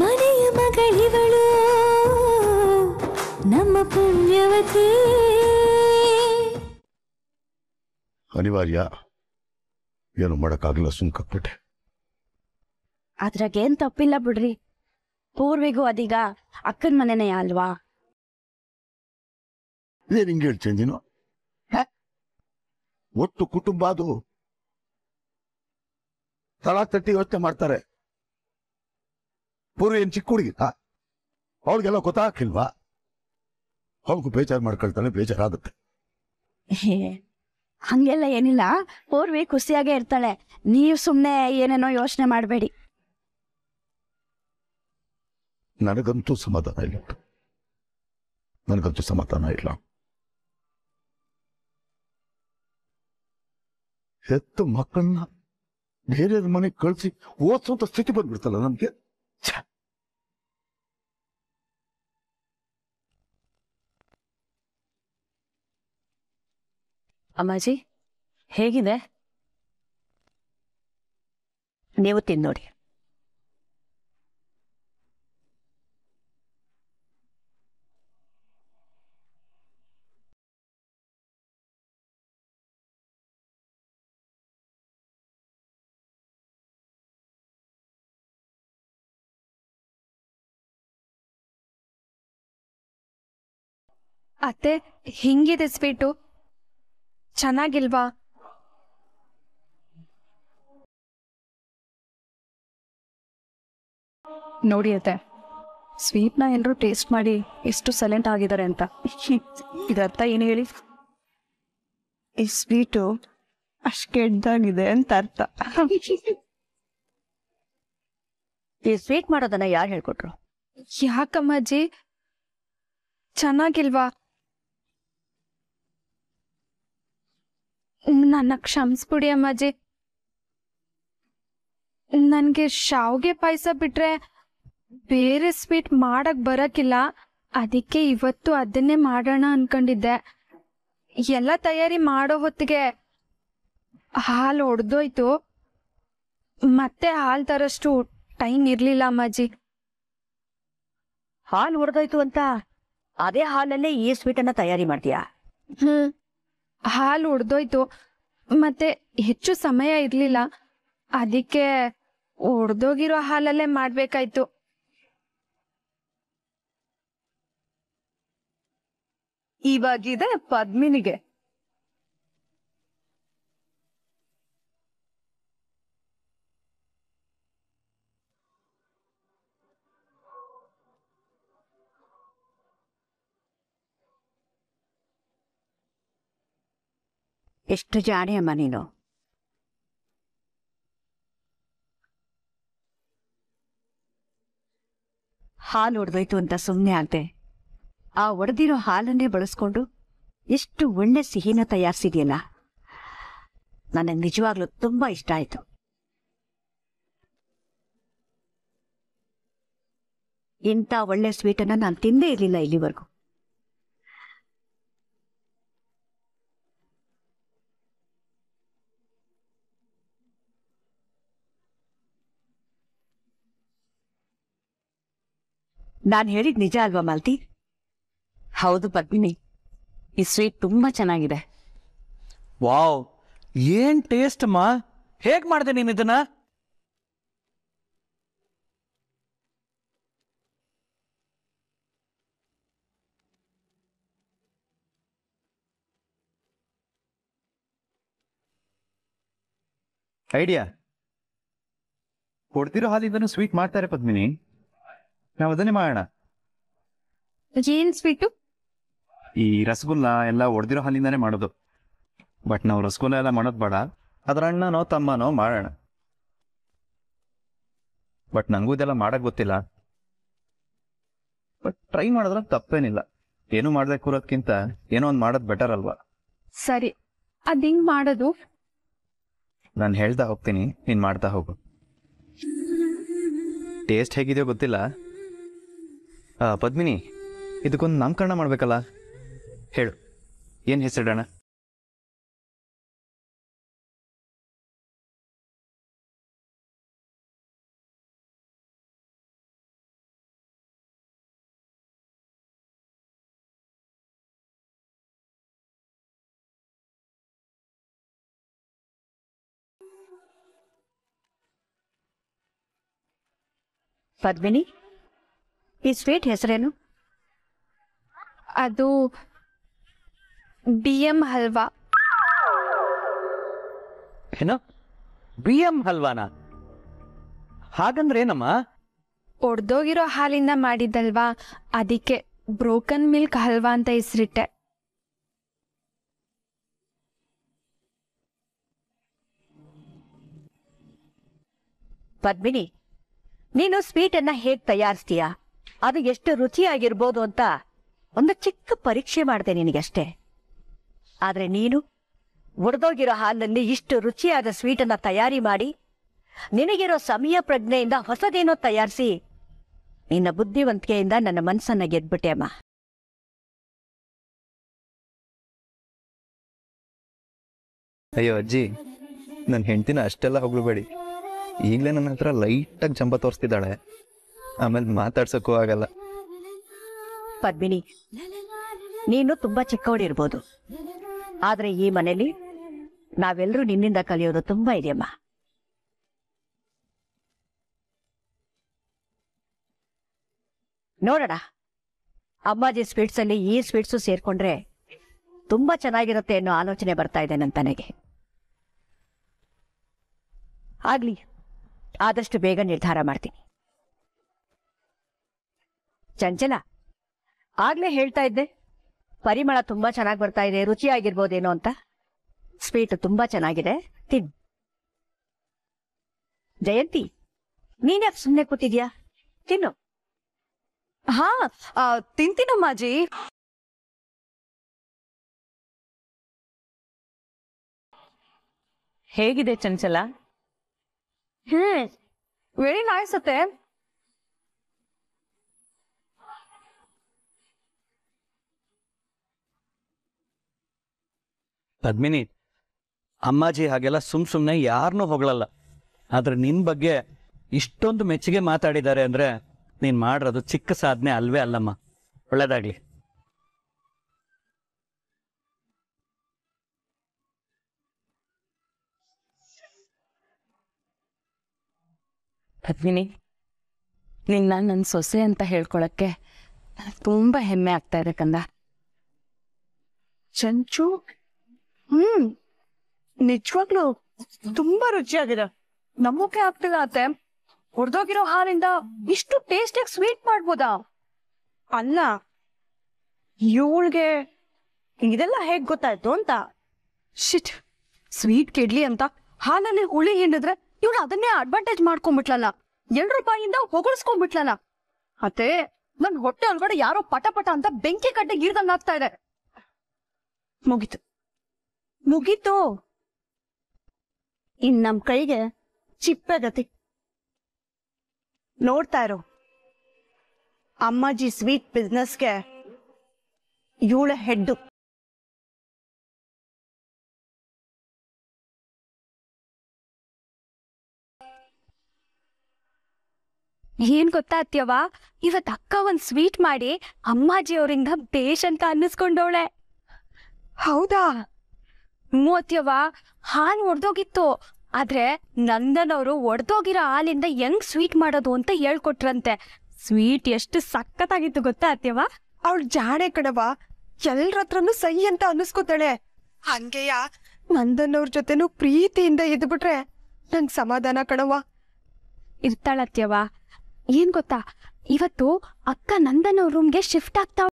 ಮನೆಯ ಮಗಳಿವಳು ನಮ್ಮ ಪುಣ್ಯವತಿ ಅನಿವಾರ್ಯ ಏನು ಮಾಡೋಕ್ಕಾಗಲ್ಲ ಸುಮ್ಕಕ್ಬಿಟ್ಟೆ ಅದ್ರಾಗೇನ್ ತಪ್ಪಿಲ್ಲ ಬಿಡ್ರಿ ಪೂರ್ವಿಗೂ ಅದೀಗ ಅಕ್ಕನ ಮನೆನೇ ಅಲ್ವಾ ಏನ್ ಹೇಳ್ತೀನಿ ಒಟ್ಟು ಕುಟುಂಬ ಅದು ತಳ ತಟ್ಟಿ ಯೋಚನೆ ಮಾಡ್ತಾರೆ ಪೂರ್ವ ಏನು ಚಿಕ್ಕ ಹುಡುಗಿ ಅವಳಿಗೆಲ್ಲ ಗೊತ್ತಾಗಿಲ್ವಾ ಅವಳಿಗೂ ಬೇಜಾರು ಮಾಡ್ಕೊಳ್ತಾನೆ ಬೇಜಾರಾಗುತ್ತೆ ಹಂಗೆಲ್ಲ ಏನಿಲ್ಲ ಪೂರ್ವಿ ಖುಷಿಯಾಗೇ ಇರ್ತಾಳೆ ನೀವು ಸುಮ್ಮನೆ ಏನೇನೋ ಯೋಚನೆ ಮಾಡಬೇಡಿ ನನಗಂತೂ ಸಮಾಧಾನ ಇಲ್ಲ ನನಗಂತೂ ಸಮಾಧಾನ ಇಲ್ಲ ಹೆತ್ತು ಮಕ್ಕಳನ್ನ ಬೇರೆಯವ್ರ ಮನೆಗೆ ಕಳಿಸಿ ಓದಿಸುವಂತ ಸ್ಥಿತಿ ಬಂದ್ಬಿಡ್ತಲ್ಲ ನಮಗೆ ಅಮ್ಮಾಜಿ ಹೇಗಿದೆ ನೀವು ತಿನ್ನೋಡಿ ಅತ್ತೆ ಹಿಂಗಿದೆ ಸ್ವೀಟು ಚೆನ್ನಾಗಿಲ್ವಾ ನೋಡಿ ಅತ್ತೆ ನ ಎಲ್ಲರೂ ಟೇಸ್ಟ್ ಮಾಡಿ ಎಷ್ಟು ಸೈಲೆಂಟ್ ಆಗಿದ್ದಾರೆ ಅಂತ ಇದರ್ಥ ಏನು ಹೇಳಿ ಈ ಸ್ವೀಟು ಅಷ್ಟು ಕೆಟ್ಟದಾಗಿದೆ ಅಂತ ಅರ್ಥ ಈ ಸ್ವೀಟ್ ಮಾಡೋದನ್ನ ಯಾರು ಹೇಳ್ಕೊಟ್ರು ಯಾಕಮ್ಮಜ್ಜಿ ಚೆನ್ನಾಗಿಲ್ವಾ ನನ್ನ ಕ್ಷಮಿಸ್ಬಿಡಿ ಅಮ್ಮಾಜಿ ನನಗೆ ಶಾವ್ಗೆ ಪಾಯಸ ಬಿಟ್ರೆ ಬೇರೆ ಸ್ವೀಟ್ ಮಾಡಕ್ ಬರಕಿಲ್ಲ ಅದಕ್ಕೆ ಇವತ್ತು ಅದನ್ನೇ ಮಾಡೋಣ ಅನ್ಕೊಂಡಿದ್ದೆ ಎಲ್ಲ ತಯಾರಿ ಮಾಡೋ ಹೊತ್ತಿಗೆ ಹಾಲು ಒಡೆದೋಯ್ತು ಮತ್ತೆ ಹಾಲು ತರಷ್ಟು ಟೈಮ್ ಇರ್ಲಿಲ್ಲ ಅಮ್ಮಾಜಿ ಹಾಲು ಒಡೆದೋಯ್ತು ಅಂತ ಅದೇ ಹಾಲಲ್ಲೇ ಈ ಸ್ವೀಟ್ ಅನ್ನ ತಯಾರಿ ಮಾಡ್ತೀಯಾ ಹ್ಮ್ ಹಾಲು ಉಡ್ದೋಯ್ತು ಮತ್ತೆ ಹೆಚ್ಚು ಸಮಯ ಇರ್ಲಿಲ್ಲ ಅದಕ್ಕೆ ಉಡ್ದೋಗಿರೋ ಹಾಲಲ್ಲೇ ಮಾಡ್ಬೇಕಾಯ್ತು ಇವಾಗಿದೆ ಪದ್ಮಿನಿಗೆ ಎಷ್ಟು ಜಾಣೆ ಅಮ್ಮ ನೀನು ಹಾಲು ಒಡೆದೋಯ್ತು ಅಂತ ಸುಮ್ಮನೆ ಆಗದೆ ಆ ಒಡೆದಿರೋ ಹಾಲನ್ನೇ ಬಳಸ್ಕೊಂಡು ಎಷ್ಟು ಒಳ್ಳೆ ಸಿಹಿನ ತಯಾರಿಸಿದೆಯಲ್ಲ ನನಗೆ ನಿಜವಾಗ್ಲೂ ತುಂಬ ಇಷ್ಟ ಆಯಿತು ಇಂಥ ಒಳ್ಳೆ ಸ್ವೀಟನ್ನು ನಾನು ತಿಂದೇ ಇರಲಿಲ್ಲ ಇಲ್ಲಿವರೆಗೂ ನಾನು ಹೇಳಿದ್ ನಿಜ ಅಲ್ವಾ ಮಾಲ್ತಿ ಹೌದು ಪದ್ಮಿನಿ ಈ ಸ್ವೀಟ್ ತುಂಬಾ ಚೆನ್ನಾಗಿದೆ ವಾವ್ ಏನ್ ಟೇಸ್ಟ್ ಅಮ್ಮ ಹೇಗ್ ಮಾಡಿದೆ ನೀನು ಇದನ್ನ ಐಡಿಯಾ ಕೊಡ್ತಿರೋ ಹಾಲಿಂದನೂ ಸ್ವೀಟ್ ಮಾಡ್ತಾರೆ ಪದ್ಮಿನಿ ನಾವು ಅದನ್ನೇ ಮಾಡೋಣ ಏನ್ ಸ್ವೀಟು ಈ ರಸಗುಲ್ಲ ಎಲ್ಲ ಒಡೆದಿರೋ ಹಾಲಿಂದಾನೇ ಮಾಡೋದು ಬಟ್ ನಾವು ರಸಗುಲ್ಲ ಎಲ್ಲ ಮಾಡೋದು ಬೇಡ ಅದ್ರ ಅಣ್ಣನೋ ತಮ್ಮನೋ ಮಾಡೋಣ ಬಟ್ ನನಗೂ ಇದೆಲ್ಲ ಮಾಡಕ್ ಗೊತ್ತಿಲ್ಲ ಬಟ್ ಟ್ರೈ ಮಾಡಿದ್ರೆ ತಪ್ಪೇನಿಲ್ಲ ಏನು ಮಾಡದೆ ಕೂರೋದ್ಕಿಂತ ಏನೋ ಒಂದ್ ಮಾಡೋದ್ ಬೆಟರ್ ಅಲ್ವಾ ಸರಿ ಅದ್ ಹಿಂಗ್ ಮಾಡೋದು ನಾನ್ ಹೇಳ್ತಾ ಹೋಗ್ತೀನಿ ನೀನು ಮಾಡ್ತಾ ಹೋಗು ಟೇಸ್ಟ್ ಹೇಗಿದೆಯೋ ಗೊತ್ತಿಲ್ಲ ಪದ್ಮಿನಿ ಇದಕ್ಕೊಂದು ನಾಮಕರಣ ಮಾಡ್ಬೇಕಲ್ಲ ಹೇಳು ಏನು ಹೆಸರಿಡೋಣ ಪದ್ಮಿನಿ ಈ ಸ್ವೀಟ್ ಹೆಸರೇನು ಅದು ಬಿ ಹಲ್ವಾ ಏನು ಬಿ ಎಂ ಹಲ್ವಾನ ಏನಮ್ಮ ಒಡ್ದೋಗಿರೋ ಹಾಲಿಂದ ಮಾಡಿದ್ದಲ್ವಾ ಅದಕ್ಕೆ ಬ್ರೋಕನ್ ಮಿಲ್ಕ್ ಹಲ್ವಾ ಅಂತ ಹೆಸರಿಟ್ಟೆ ಪದ್ಮಿನಿ ನೀನು ಸ್ವೀಟನ್ನ ಹೇಗೆ ತಯಾರಿಸ್ತೀಯಾ ಅದು ಎಷ್ಟು ರುಚಿಯಾಗಿರ್ಬೋದು ಅಂತ ಒಂದು ಚಿಕ್ಕ ಪರೀಕ್ಷೆ ಮಾಡಿದೆ ನಿನಗಷ್ಟೇ ಆದರೆ ನೀನು ಒಡೆದೋಗಿರೋ ಹಾಲಿನಲ್ಲಿ ಇಷ್ಟು ರುಚಿಯಾದ ಸ್ವೀಟನ್ನು ತಯಾರಿ ಮಾಡಿ ನಿನಗಿರೋ ಸಮಯ ಪ್ರಜ್ಞೆಯಿಂದ ಹೊಸದೇನೋ ತಯಾರಿಸಿ ನಿನ್ನ ಬುದ್ಧಿವಂತಿಕೆಯಿಂದ ನನ್ನ ಮನಸ್ಸನ್ನ ಗೆದ್ಬಿಟ್ಟೆ ಅಮ್ಮ ಅಯ್ಯೋ ಅಜ್ಜಿ ನನ್ನ ಹೆಂಡ್ತಿನ ಅಷ್ಟೆಲ್ಲ ಹೋಗ್ಲೂಬೇಡಿ ಈಗಲೇ ನನ್ನ ಹತ್ರ ಲೈಟಾಗಿ ಜಂಬ ತೋರಿಸ್ತಿದ್ದಾಳೆ ಆಮೇಲೆ ಮಾತಾಡ್ಸಕ್ಕೂ ಆಗಲ್ಲ ಪದ್ಮಿನಿ ನೀನು ತುಂಬಾ ಚಿಕ್ಕವಳಿರ್ಬೋದು ಆದ್ರೆ ಈ ಮನೇಲಿ ನಾವೆಲ್ಲರೂ ನಿನ್ನಿಂದ ಕಲಿಯೋದು ತುಂಬಾ ಇದೆಯಮ್ಮ ನೋಡೋಣ ಅಮ್ಮಾಜಿ ಸ್ವೀಟ್ಸ್ ಅಲ್ಲಿ ಈ ಸ್ವೀಟ್ಸು ಸೇರ್ಕೊಂಡ್ರೆ ತುಂಬಾ ಚೆನ್ನಾಗಿರುತ್ತೆ ಅನ್ನೋ ಆಲೋಚನೆ ಬರ್ತಾ ಇದೆ ನನ್ನ ತನಗೆ ಆಗ್ಲಿ ಆದಷ್ಟು ಬೇಗ ನಿರ್ಧಾರ ಮಾಡ್ತೀನಿ ಚಂಚಲ ಆಗ್ಲೇ ಹೇಳ್ತಾ ಇದ್ದೆ ಪರಿಮಳ ತುಂಬಾ ಚೆನ್ನಾಗಿ ಬರ್ತಾ ಇದೆ ರುಚಿಯಾಗಿರ್ಬೋದೇನೋ ಅಂತ ಸ್ವೀಟ್ ತುಂಬಾ ಚೆನ್ನಾಗಿದೆ ತಿನ್ ಜಯಂತಿ ನೀನ್ಯಾಕೆ ಸುಮ್ಮನೆ ಕೂತಿದ್ಯಾ ತಿನ್ನು ಹಾ ತಿಂತೀನಮ್ಮಾಜಿ ಹೇಗಿದೆ Chanchala hmm very nice Padmini ಅಮ್ಮಾಜಿ ಹಾಗೆಲ್ಲ ಸುಮ್ ಸುಮ್ಮನೆ ಯಾರನ್ನೂ ಹೊಗಳಲ್ಲ ಆದ್ರೆ ನಿನ್ನ ಬಗ್ಗೆ ಇಷ್ಟೊಂದು ಮೆಚ್ಚುಗೆ ಮಾತಾಡಿದ್ದಾರೆ ಅಂದ್ರೆ ನೀನು ಮಾಡಿರೋದು ಚಿಕ್ಕ ಸಾಧನೆ ಅಲ್ವೇ ಅಲ್ಲಮ್ಮ ಒಳ್ಳೇದಾಗ್ಲಿ ಪದ್ಮಿನಿ ನಿನ್ನ ನನ್ನ ಸೊಸೆ ಅಂತ ಹೇಳ್ಕೊಳಕ್ಕೆ ತುಂಬಾ ತುಂಬ ಹೆಮ್ಮೆ ಆಗ್ತಾ ಇದೆ ಕಂದ ಚಂಚು ಹ್ಮ್ ನಿಜವಾಗ್ಲು ತುಂಬಾ ರುಚಿಯಾಗಿದೆ ನಮ್ಮಕ್ಕೆ ಆಗ್ತಿಲ್ಲ ಅತ್ತೆ ಹೊಡೆದೋಗಿರೋ ಹಾಲಿಂದ ಇಷ್ಟು ಟೇಸ್ಟಿಯಾಗಿ ಸ್ವೀಟ್ ಮಾಡ್ಬೋದಾ ಅಲ್ಲ ಇವಳಿಗೆ ಇದೆಲ್ಲ ಹೇಗ್ ಗೊತ್ತಾಯ್ತು ಅಂತ ಶಿಟ್ ಸ್ವೀಟ್ ಕೆಡ್ಲಿ ಅಂತ ಹಾಲಲ್ಲಿ ಹುಳಿ ಹಿಂಡಿದ್ರೆ ಇವಳು ಅದನ್ನೇ ಅಡ್ವಾಂಟೇಜ್ ಮಾಡ್ಕೊಂಡ್ಬಿಟ್ಲಲ್ಲ ಎರಡು ರೂಪಾಯಿಯಿಂದ ಹೊಗಳಿಸ್ಕೊಂಡ್ಬಿಟ್ಲಲ್ಲ ಅತ್ತೆ ನನ್ ಹೊಟ್ಟೆ ಒಳಗಡೆ ಯಾರೋ ಪಟ ಪಟ ಅಂತ ಬೆಂಕಿ ಕಟ್ಟೆ ಆಗ್ತಾ ಇದೆ ಮುಗೀತು ಮುಗೀತು ಇನ್ ನಮ್ ಕೈಗೆ ಗತಿ ನೋಡ್ತಾ ಇರೋ ಅಮ್ಮಾಜಿ ಸ್ವೀಟ್ ಗೆ ಇವಳ ಹೆಡ್ಡು ಏನ್ ಗೊತ್ತಾ ಅತ್ಯವಾ ಇವತ್ ಅಕ್ಕ ಒಂದ್ ಸ್ವೀಟ್ ಮಾಡಿ ಅವರಿಂದ ಬೇಷ್ ಅಂತ ಅನ್ನಿಸ್ಕೊಂಡವಳೆ ಹೌದಾ ಮೂವತ್ಯವ ಹಾಲು ಒಡೆದೋಗಿತ್ತು ಆದ್ರೆ ನಂದನ್ ಒಡ್ದೋಗಿರೋ ಒಡೆದೋಗಿರೋ ಹಾಲಿಂದ ಹೆಂಗ್ ಸ್ವೀಟ್ ಮಾಡೋದು ಅಂತ ಹೇಳ್ಕೊಟ್ರಂತೆ ಸ್ವೀಟ್ ಎಷ್ಟು ಸಖತ್ತಾಗಿತ್ತು ಗೊತ್ತಾ ಅತ್ಯವ ಅವಳು ಜಾಣೆ ಕಣವ ಎಲ್ರತ್ರನು ಸೈ ಅಂತ ಅನಿಸ್ಕೋತಾಳೆ ಹಂಗೆಯ ನಂದನ್ ಅವ್ರ ಜೊತೆನೂ ಪ್ರೀತಿಯಿಂದ ಇದ್ಬಿಟ್ರೆ ನಂಗ್ ಸಮಾಧಾನ ಕಣವ ಇರ್ತಾಳತ್ಯವ ಏನ್ ಗೊತ್ತಾ ಇವತ್ತು ಅಕ್ಕ ನಂದನ್ ರೂಮ್ಗೆ ಶಿಫ್ಟ್ ಆಗ್ತಾವ